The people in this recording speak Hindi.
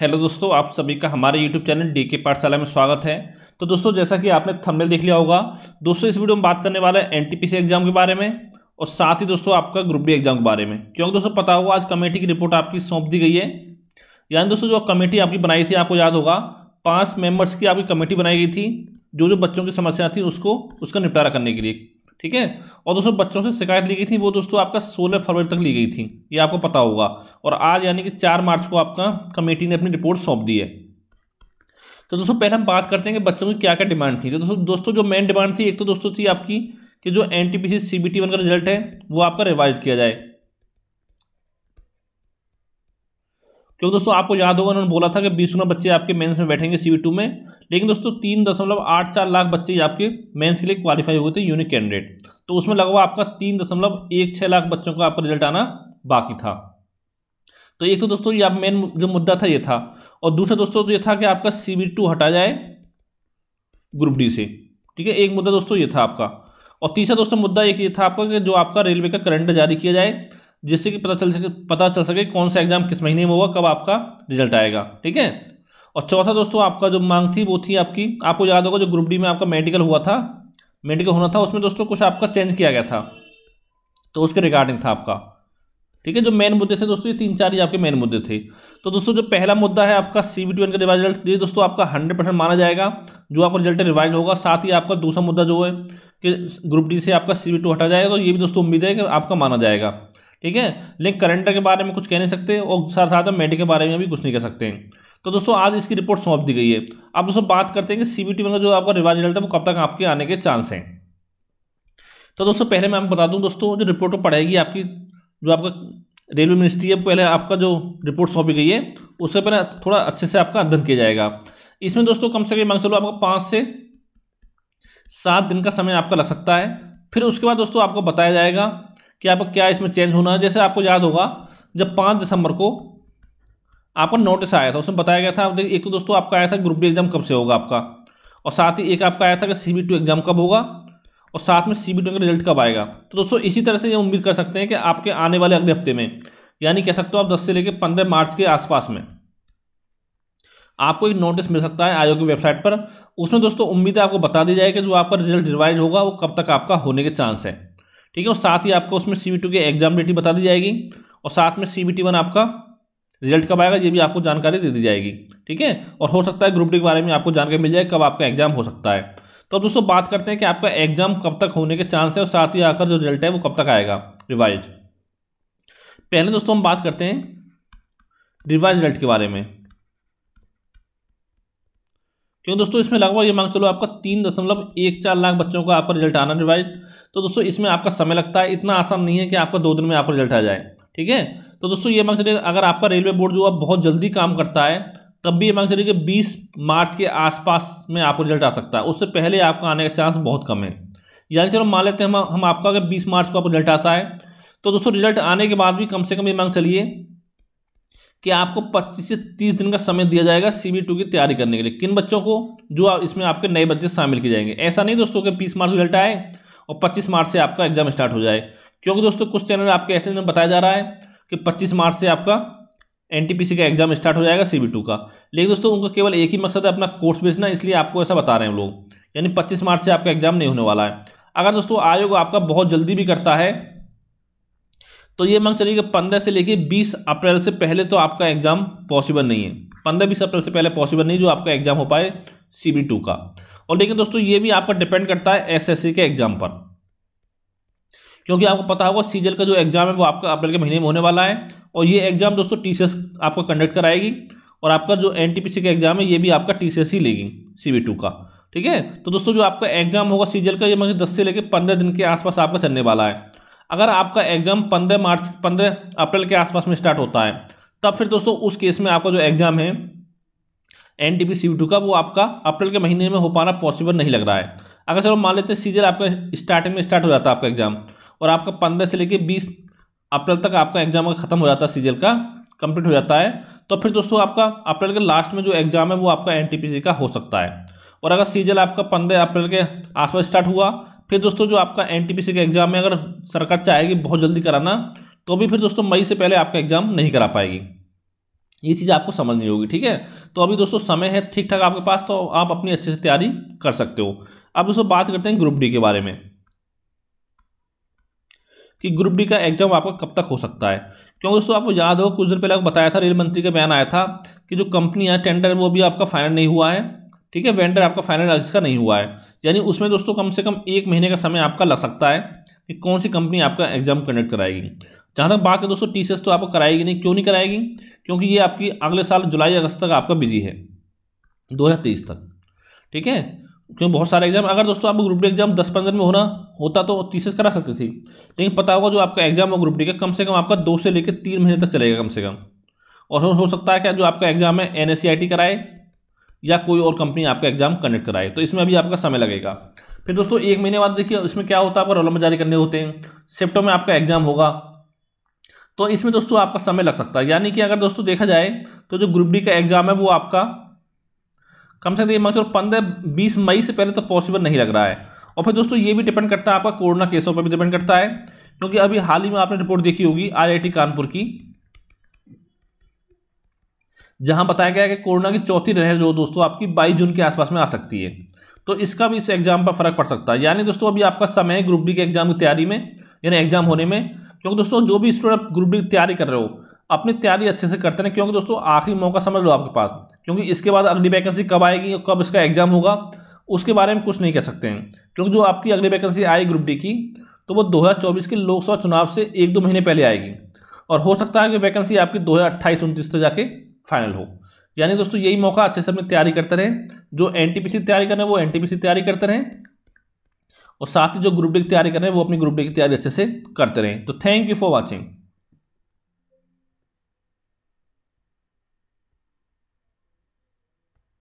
हेलो दोस्तों आप सभी का हमारे यूट्यूब चैनल डी के पाठशाला में स्वागत है तो दोस्तों जैसा कि आपने थंबनेल देख लिया होगा दोस्तों इस वीडियो में बात करने वाला है एनटीपीसी एग्जाम के बारे में और साथ ही दोस्तों आपका ग्रुप डी एग्जाम के बारे में क्योंकि दोस्तों पता होगा आज कमेटी की रिपोर्ट आपकी सौंप दी गई है यानी दोस्तों जो कमेटी आपकी बनाई थी आपको याद होगा पाँच मेम्बर्स की आपकी कमेटी बनाई गई थी जो जो बच्चों की समस्या थी उसको उसका निपटारा करने के लिए ठीक है और दोस्तों बच्चों से शिकायत ली गई थी वो दोस्तों आपका सोलह फरवरी तक ली गई थी ये आपको पता होगा और आज यानी कि चार मार्च को आपका कमेटी ने अपनी रिपोर्ट सौंप दी है तो दोस्तों पहले हम बात करते हैं कि बच्चों की क्या क्या डिमांड थी तो दोस्तों दोस्तों जो मेन डिमांड थी एक तो दोस्तों थी आपकी कि जो N T P C B T one का रिजल्ट है वो आपका रिवाइज किया जाए क्योंकि दोस्तों आपको याद होगा उन्होंने बोला था कि बीस गुना बच्चे आपके मेंस में बैठेंगे सी में लेकिन दोस्तों तीन दशमलव आठ चार लाख बच्चे आपके मेंस के लिए क्वालिफाई हुए थे यूनिक कैंडिडेट तो उसमें लगभग आपका तीन दशमलव एक छः लाख बच्चों का आपका रिजल्ट आना बाकी था तो एक तो दोस्तों ये आप मेन जो मुद्दा था ये था और दूसरा दोस्तों तो ये था कि आपका सी हटा जाए ग्रुप डी से ठीक है एक मुद्दा दोस्तों ये था आपका और तीसरा दोस्तों मुद्दा एक ये था आपका कि जो आपका रेलवे का करंट जारी किया जाए जिससे कि पता चल सके पता चल सके कौन सा एग्जाम किस महीने में होगा कब आपका रिजल्ट आएगा ठीक है और चौथा दोस्तों आपका जो मांग थी वो थी आपकी आपको याद होगा जो ग्रुप डी में आपका मेडिकल हुआ था मेडिकल होना था उसमें दोस्तों कुछ आपका चेंज किया गया था तो उसके रिगार्डिंग था आपका ठीक है जो मेन मुद्दे थे दोस्तों ये तीन चार ही आपके मेन मुद्दे थे तो दोस्तों जो पहला मुद्दा है आपका सी बी का रिजल्ट ये दोस्तों आपका हंड्रेड परसेंट माना जाएगा जो आपका रिजल्ट रिवाइज होगा साथ ही आपका दूसरा मुद्दा जो है कि ग्रुप डी से आपका सी बी हटा जाएगा तो ये भी दोस्तों उम्मीद है कि आपका माना जाएगा ठीक है लेकिन करंटर के बारे में कुछ कह नहीं सकते और साथ साथ में मेडिक के बारे में भी कुछ नहीं कह सकते हैं तो दोस्तों आज इसकी रिपोर्ट सौंप दी गई है अब दोस्तों बात करते हैं कि सी बी टी का जो आपका रिवाइज रिजल्ट है वो कब तक आपके आने के चांस हैं तो दोस्तों पहले मैं आपको बता दूं दोस्तों जो रिपोर्ट तो पड़ेगी पढ़ेगी आपकी जो आपका रेलवे मिनिस्ट्री है पहले आपका जो रिपोर्ट सौंपी गई है उससे पहले थोड़ा अच्छे से आपका अध्ययन किया जाएगा इसमें दोस्तों कम से कम मांग चलो आपको पाँच से सात दिन का समय आपका लग सकता है फिर उसके बाद दोस्तों आपको बताया जाएगा कि आपका क्या इसमें चेंज होना है जैसे आपको याद होगा जब पाँच दिसंबर को आपका नोटिस आया था उसमें बताया गया था देखिए एक तो दोस्तों आपका आया था ग्रुप डी एग्जाम कब से होगा आपका और साथ ही एक आपका आया था कि सी बी टू एग्जाम कब होगा और साथ में सी बी टू का रिजल्ट कब आएगा तो दोस्तों इसी तरह से ये उम्मीद कर सकते हैं कि आपके आने वाले अगले हफ्ते में यानी कह सकते हो आप दस से लेकर पंद्रह मार्च के आसपास में आपको एक नोटिस मिल सकता है आयोग की वेबसाइट पर उसमें दोस्तों उम्मीद है आपको बता दी जाए कि जो आपका रिजल्ट रिवाइज होगा वो कब तक आपका होने के चांस है ठीक है और साथ ही आपको उसमें सी के एग्जाम डेट बता दी जाएगी और साथ में सी वन आपका रिजल्ट कब आएगा ये भी आपको जानकारी दे दी जाएगी ठीक है और हो सकता है ग्रुप डी के बारे में आपको जानकारी मिल जाएगी कब आपका एग्जाम हो सकता है तो अब दोस्तों बात करते हैं कि आपका एग्जाम कब तक होने के चांस है और साथ ही आकर जो रिजल्ट है वो कब तक आएगा रिवाइज पहले दोस्तों हम बात करते हैं रिवाइज रिजल्ट के बारे में क्यों दोस्तों इसमें लगभग ये मांग चलो आपका तीन दशमलव एक चार लाख बच्चों का आपका रिजल्ट आना रिवाइज तो दोस्तों इसमें आपका समय लगता है इतना आसान नहीं है कि आपका दो दिन में आपका रिजल्ट आ जाए ठीक है तो दोस्तों ये मांग चलिए अगर आपका रेलवे बोर्ड जो अब बहुत जल्दी काम करता है तब भी ये मांग चलिए कि बीस मार्च के आसपास में आपको रिजल्ट आ सकता है उससे पहले आपका आने का चांस बहुत कम है यानी चलो मान लेते हैं हम हम आपका अगर बीस मार्च को आपको रिजल्ट आता है तो दोस्तों रिजल्ट आने के बाद भी कम से कम ये मांग चलिए कि आपको 25 से 30 दिन का समय दिया जाएगा सी बी टू की तैयारी करने के लिए किन बच्चों को जो इसमें आपके नए बच्चे शामिल किए जाएंगे ऐसा नहीं दोस्तों कि बीस मार्च रिजल्ट आए और पच्चीस मार्च से आपका एग्जाम स्टार्ट हो जाए क्योंकि दोस्तों कुछ चैनल आपके ऐसे में बताया जा रहा है कि पच्चीस मार्च से आपका एन का एग्जाम स्टार्ट हो जाएगा सी का लेकिन दोस्तों उनका केवल एक ही मकसद है अपना कोर्स बेचना इसलिए आपको ऐसा बता रहे हैं लोग यानी पच्चीस मार्च से आपका एग्जाम नहीं होने वाला है अगर दोस्तों आयोग आपका बहुत जल्दी भी करता है तो ये मांग चलिए कि पंद्रह से लेके बीस अप्रैल से पहले तो आपका एग्जाम पॉसिबल नहीं है पंद्रह बीस अप्रैल से पहले पॉसिबल नहीं जो आपका एग्जाम हो पाए सी बी टू का और देखिए दोस्तों ये भी आपका डिपेंड करता है एस एस सी के एग्जाम पर क्योंकि आपको पता होगा सीजल का जो एग्जाम है वो आपका अप्रैल के महीने में होने वाला है और ये एग्जाम दोस्तों टी आपको कंडक्ट कराएगी और आपका जो एन का एग्जाम है ये भी आपका टी ही लेगी सी का ठीक है तो दोस्तों जो आपका एग्जाम होगा सीजल का ये मतलब दस से लेकर पंद्रह दिन के आसपास आपका चलने वाला है अगर आपका एग्जाम पंद्रह मार्च पंद्रह अप्रैल के आसपास में स्टार्ट होता है तब फिर दोस्तों उस केस में आपका जो एग्जाम है N T P C two का वो आपका अप्रैल के महीने में हो पाना पॉसिबल नहीं लग रहा है अगर चलो मान लेते हैं सीजर आपका स्टार्टिंग में स्टार्ट हो जाता है आपका एग्जाम और आपका पंद्रह से लेकर बीस अप्रैल तक आपका एग्जाम खत्म हो जाता है सीजर का कंप्लीट हो जाता है तो फिर दोस्तों आपका अप्रैल के लास्ट में जो एग्जाम है वो आपका एन का हो सकता है और अगर सीजल आपका पंद्रह अप्रैल के आसपास स्टार्ट हुआ फिर दोस्तों जो आपका एन का एग्ज़ाम है अगर सरकार चाहेगी बहुत जल्दी कराना तो भी फिर दोस्तों मई से पहले आपका एग्ज़ाम नहीं करा पाएगी ये चीज़ आपको समझनी होगी ठीक है तो अभी दोस्तों समय है ठीक ठाक आपके पास तो आप अपनी अच्छे से तैयारी कर सकते हो अब दोस्तों बात करते हैं ग्रुप डी के बारे में कि ग्रुप डी का एग्जाम आपका कब तक हो सकता है क्योंकि दोस्तों आपको याद हो कुछ दिन पहले आपको बताया था रेल मंत्री का बयान आया था कि जो कंपनी है टेंडर वो भी आपका फाइनल नहीं हुआ है ठीक है वेंडर आपका फाइनल इसका नहीं हुआ है यानी उसमें दोस्तों कम से कम एक महीने का समय आपका लग सकता है कि कौन सी कंपनी आपका एग्जाम कंडक्ट कराएगी जहाँ तक बात है दोस्तों टी तो आपको कराएगी नहीं क्यों नहीं कराएगी क्योंकि ये आपकी अगले साल जुलाई अगस्त तक आपका बिजी है दो तक ठीक है क्योंकि बहुत सारे एग्जाम अगर दोस्तों आपको ग्रुप डी एग्जाम दस पंद्रह में होना होता तो तीसेस करा सकती थी लेकिन पता होगा जो आपका एग्जाम हो ग्रुप डी का कम से कम आपका दो से लेकर तीन महीने तक चलेगा कम से कम और हो सकता है क्या जो आपका एग्जाम है एन e कराए या कोई और कंपनी आपका एग्जाम कंडक्ट कराए तो इसमें अभी आपका समय लगेगा फिर दोस्तों एक महीने बाद देखिए इसमें क्या होता है आपका रोलम जारी करने होते हैं सेप्टो में आपका एग्जाम होगा तो इसमें दोस्तों आपका समय लग सकता है यानी कि अगर दोस्तों देखा जाए तो जो ग्रुप डी का एग्जाम है वो आपका कम से कम ये मात्र पंद्रह बीस मई से पहले तो पॉसिबल नहीं लग रहा है और फिर दोस्तों ये भी डिपेंड करता है आपका कोरोना केसों पर भी डिपेंड करता है क्योंकि अभी हाल ही में आपने रिपोर्ट देखी होगी आईआईटी कानपुर की जहां बताया गया कि कोरोना की चौथी लहर जो दोस्तों आपकी बाईस जून के आसपास में आ सकती है तो इसका भी इस एग्जाम पर फर्क पड़ सकता है यानी दोस्तों अभी आपका समय है ग्रुप डी के एग्जाम की तैयारी में यानी एग्जाम होने में क्योंकि दोस्तों जो भी स्टूडेंट ग्रुप डी की तैयारी कर रहे हो अपनी तैयारी अच्छे से करते रहें क्योंकि दोस्तों आखिरी मौका समझ लो आपके पास क्योंकि इसके बाद अगली वैकेंसी कब आएगी और कब इसका एग्जाम होगा उसके बारे में कुछ नहीं कह सकते हैं क्योंकि जो आपकी अगली वैकेंसी आई ग्रुप डी की तो वो 2024 के लोकसभा चुनाव से एक दो महीने पहले आएगी और हो सकता है कि वैकेंसी आपकी दो हज़ार अट्ठाईस उनतीस तक जाके फाइनल हो यानी दोस्तों यही मौका अच्छे से अपनी तैयारी करते रहें जो एन तैयारी कर रहे हैं वो एन तैयारी करते रहें और साथ ही जो ग्रुप डी की तैयारी कर रहे हैं वो अपनी ग्रुप डी की तैयारी अच्छे से करते रहें तो थैंक यू फॉर वॉचिंग